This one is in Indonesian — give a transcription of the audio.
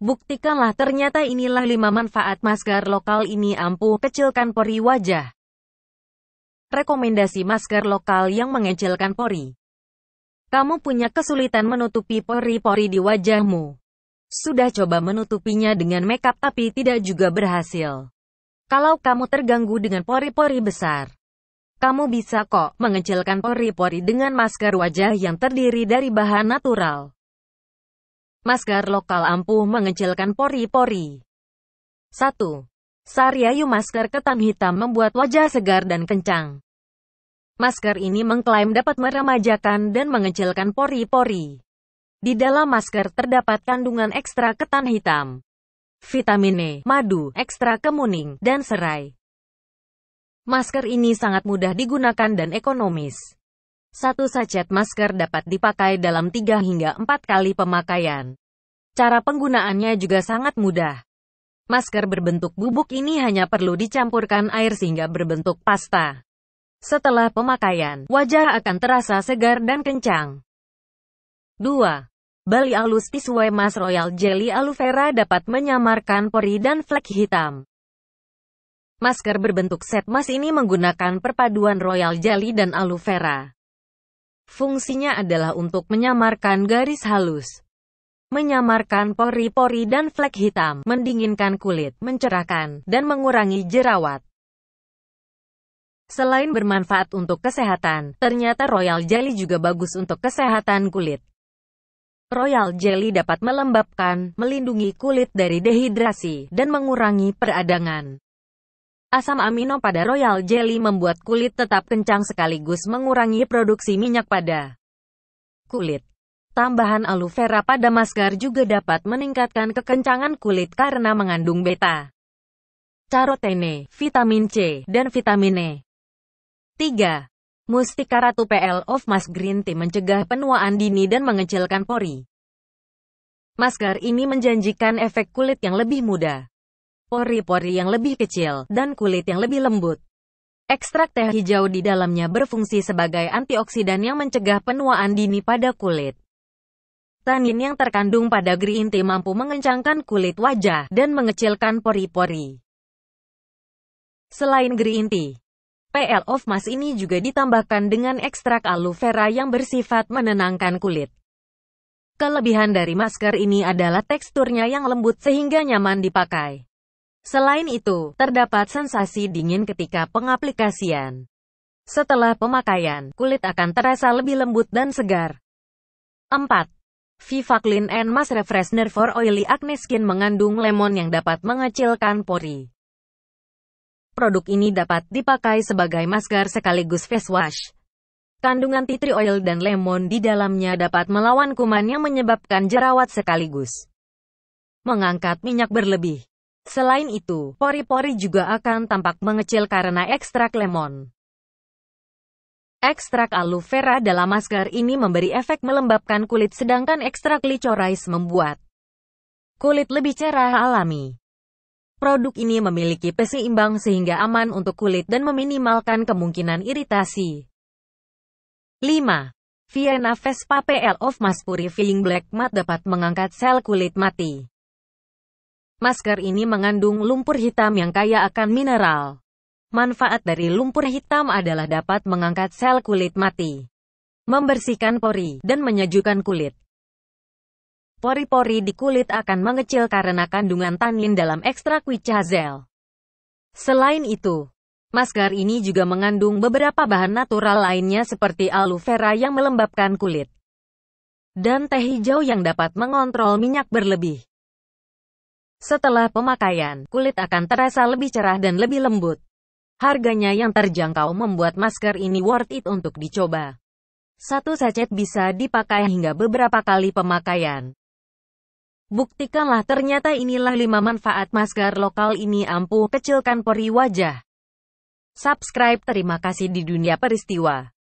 Buktikanlah ternyata inilah lima manfaat masker lokal ini ampuh kecilkan pori wajah. Rekomendasi masker lokal yang mengecilkan pori. Kamu punya kesulitan menutupi pori-pori di wajahmu. Sudah coba menutupinya dengan makeup tapi tidak juga berhasil. Kalau kamu terganggu dengan pori-pori besar, kamu bisa kok mengecilkan pori-pori dengan masker wajah yang terdiri dari bahan natural. Masker lokal ampuh mengecilkan pori-pori. 1. Sariayu masker ketan hitam membuat wajah segar dan kencang. Masker ini mengklaim dapat meremajakan dan mengecilkan pori-pori. Di dalam masker terdapat kandungan ekstra ketan hitam, vitamin E, madu, ekstra kemuning, dan serai. Masker ini sangat mudah digunakan dan ekonomis. Satu sachet masker dapat dipakai dalam 3 hingga 4 kali pemakaian. Cara penggunaannya juga sangat mudah. Masker berbentuk bubuk ini hanya perlu dicampurkan air sehingga berbentuk pasta. Setelah pemakaian, wajah akan terasa segar dan kencang. 2. Bali alus Tisue Mas Royal Jelly Aloe Vera dapat menyamarkan pori dan flek hitam. Masker berbentuk set mas ini menggunakan perpaduan Royal Jelly dan aloe vera. Fungsinya adalah untuk menyamarkan garis halus, menyamarkan pori-pori dan flek hitam, mendinginkan kulit, mencerahkan, dan mengurangi jerawat. Selain bermanfaat untuk kesehatan, ternyata Royal Jelly juga bagus untuk kesehatan kulit. Royal Jelly dapat melembabkan, melindungi kulit dari dehidrasi, dan mengurangi peradangan. Asam amino pada royal jelly membuat kulit tetap kencang sekaligus mengurangi produksi minyak pada kulit. Tambahan aloe vera pada masker juga dapat meningkatkan kekencangan kulit karena mengandung beta carotene, vitamin C, dan vitamin E. 3. Mustika Ratu PL of Mask Green Tea mencegah penuaan dini dan mengecilkan pori. Masker ini menjanjikan efek kulit yang lebih muda pori-pori yang lebih kecil, dan kulit yang lebih lembut. Ekstrak teh hijau di dalamnya berfungsi sebagai antioksidan yang mencegah penuaan dini pada kulit. Tanin yang terkandung pada green tea mampu mengencangkan kulit wajah dan mengecilkan pori-pori. Selain green tea, PL of Mas ini juga ditambahkan dengan ekstrak aloe vera yang bersifat menenangkan kulit. Kelebihan dari masker ini adalah teksturnya yang lembut sehingga nyaman dipakai. Selain itu, terdapat sensasi dingin ketika pengaplikasian. Setelah pemakaian, kulit akan terasa lebih lembut dan segar. 4. Viva Clean and Mask Refreshener for Oily Acne Skin mengandung lemon yang dapat mengecilkan pori. Produk ini dapat dipakai sebagai masker sekaligus face wash. Kandungan tea tree oil dan lemon di dalamnya dapat melawan kuman yang menyebabkan jerawat sekaligus. Mengangkat minyak berlebih Selain itu, pori-pori juga akan tampak mengecil karena ekstrak lemon. Ekstrak aloe vera dalam masker ini memberi efek melembabkan kulit sedangkan ekstrak licorice membuat kulit lebih cerah alami. Produk ini memiliki imbang sehingga aman untuk kulit dan meminimalkan kemungkinan iritasi. 5. Vienna Vespa PL of Purifying Black Matte dapat mengangkat sel kulit mati. Masker ini mengandung lumpur hitam yang kaya akan mineral. Manfaat dari lumpur hitam adalah dapat mengangkat sel kulit mati, membersihkan pori, dan menyejukkan kulit. Pori-pori di kulit akan mengecil karena kandungan tanin dalam ekstrak wicazel. Selain itu, masker ini juga mengandung beberapa bahan natural lainnya seperti aloe vera yang melembabkan kulit, dan teh hijau yang dapat mengontrol minyak berlebih. Setelah pemakaian, kulit akan terasa lebih cerah dan lebih lembut. Harganya yang terjangkau membuat masker ini worth it untuk dicoba. Satu sachet bisa dipakai hingga beberapa kali pemakaian. Buktikanlah ternyata inilah 5 manfaat masker lokal ini ampuh kecilkan pori wajah. Subscribe terima kasih di dunia peristiwa.